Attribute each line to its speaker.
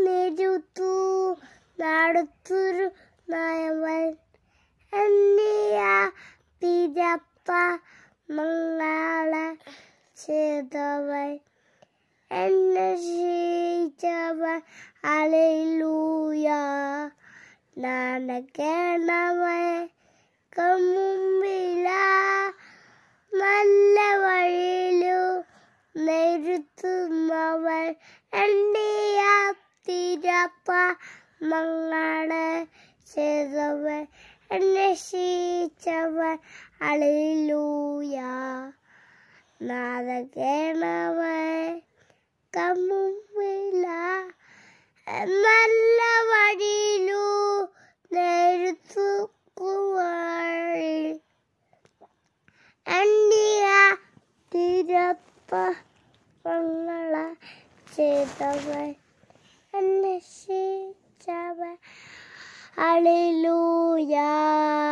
Speaker 1: നെരുത്തു നടത്തൊരു നയവൻ എന്നിയ പിതപ്പ മംഗള ചെയ്തവൻ എന്നെ ശീച്ചവൻ അലയിലൂയ നാണക്കേണവൻ കമ്മു ഇരുത്തുന്നവൻ എൻ്റെ തിരപ്പ മങ്ങാട് ചെയ്തവൻ എന്നെ ശീച്ചവൻ അളിലൂയ നാദകേണവൻ കമ്മില്ല നല്ല വഴിയിലൂ നേരുത്തുക്കുവാഴി എൻ്റെ തിരപ്പ പാപങ്ങള ചെയ്തവൻ അന്വേഷിച്ചവൻ അളിലൂയാ